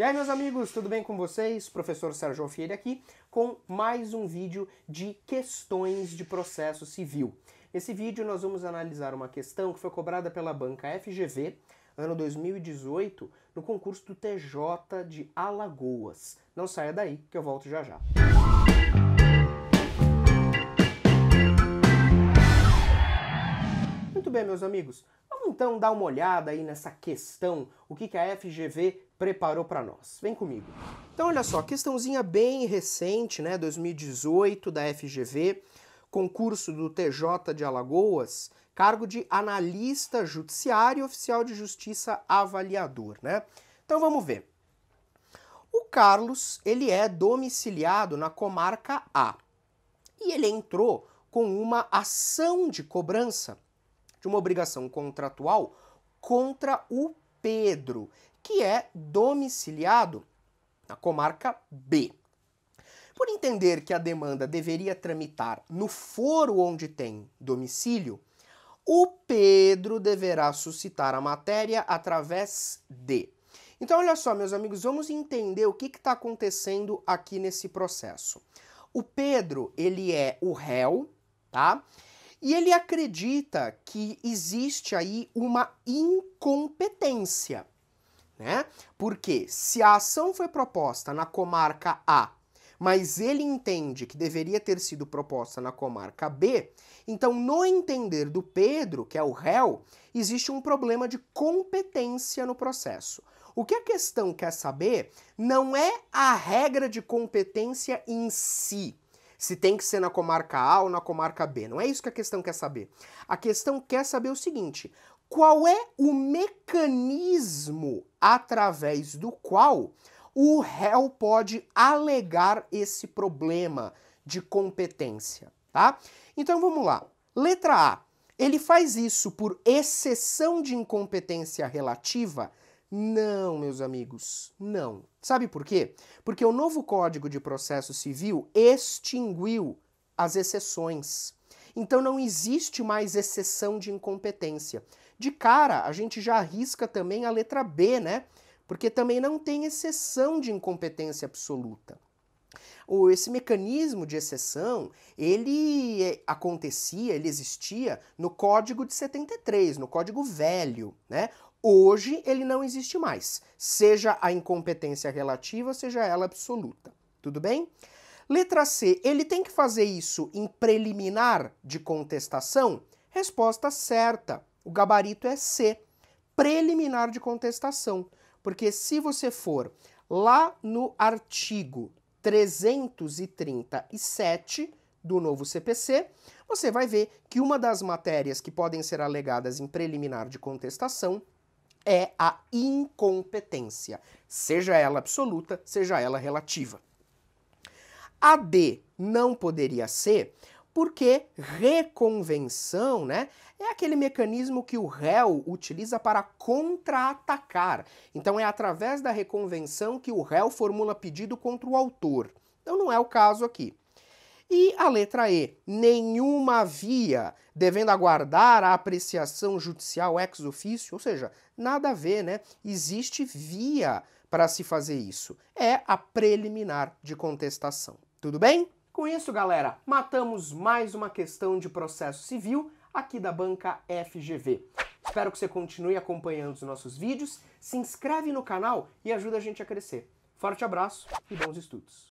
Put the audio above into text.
E aí, meus amigos, tudo bem com vocês? Professor Sérgio Alfieri aqui com mais um vídeo de questões de processo civil. Nesse vídeo nós vamos analisar uma questão que foi cobrada pela banca FGV, ano 2018, no concurso do TJ de Alagoas. Não saia daí que eu volto já já. Muito bem, meus amigos, vamos então dar uma olhada aí nessa questão, o que, que a FGV preparou para nós. Vem comigo. Então, olha só, questãozinha bem recente, né, 2018 da FGV, concurso do TJ de Alagoas, cargo de analista judiciário e oficial de justiça avaliador, né? Então vamos ver. O Carlos, ele é domiciliado na comarca A. E ele entrou com uma ação de cobrança de uma obrigação contratual contra o Pedro, que é domiciliado na comarca B. Por entender que a demanda deveria tramitar no foro onde tem domicílio, o Pedro deverá suscitar a matéria através de. Então, olha só, meus amigos, vamos entender o que está acontecendo aqui nesse processo. O Pedro, ele é o réu, tá? E ele acredita que existe aí uma incompetência né? Porque se a ação foi proposta na comarca A, mas ele entende que deveria ter sido proposta na comarca B, então no entender do Pedro, que é o réu, existe um problema de competência no processo. O que a questão quer saber não é a regra de competência em si, se tem que ser na comarca A ou na comarca B. Não é isso que a questão quer saber. A questão quer saber o seguinte: qual é o mecanismo através do qual o réu pode alegar esse problema de competência, tá? Então vamos lá. Letra A. Ele faz isso por exceção de incompetência relativa? Não, meus amigos, não. Sabe por quê? Porque o novo Código de Processo Civil extinguiu as exceções. Então não existe mais exceção de incompetência. De cara, a gente já arrisca também a letra B, né? Porque também não tem exceção de incompetência absoluta. Ou esse mecanismo de exceção, ele é, acontecia, ele existia no Código de 73, no Código Velho, né? Hoje ele não existe mais, seja a incompetência relativa, seja ela absoluta. Tudo bem? Letra C, ele tem que fazer isso em preliminar de contestação? Resposta certa. O gabarito é C, preliminar de contestação. Porque se você for lá no artigo 337 do novo CPC, você vai ver que uma das matérias que podem ser alegadas em preliminar de contestação é a incompetência, seja ela absoluta, seja ela relativa. A D não poderia ser, porque reconvenção né, é aquele mecanismo que o réu utiliza para contra-atacar. Então é através da reconvenção que o réu formula pedido contra o autor. Então não é o caso aqui. E a letra E, nenhuma via, devendo aguardar a apreciação judicial ex officio, ou seja, nada a ver, né? Existe via para se fazer isso. É a preliminar de contestação. Tudo bem? Com isso, galera, matamos mais uma questão de processo civil aqui da banca FGV. Espero que você continue acompanhando os nossos vídeos, se inscreve no canal e ajuda a gente a crescer. Forte abraço e bons estudos!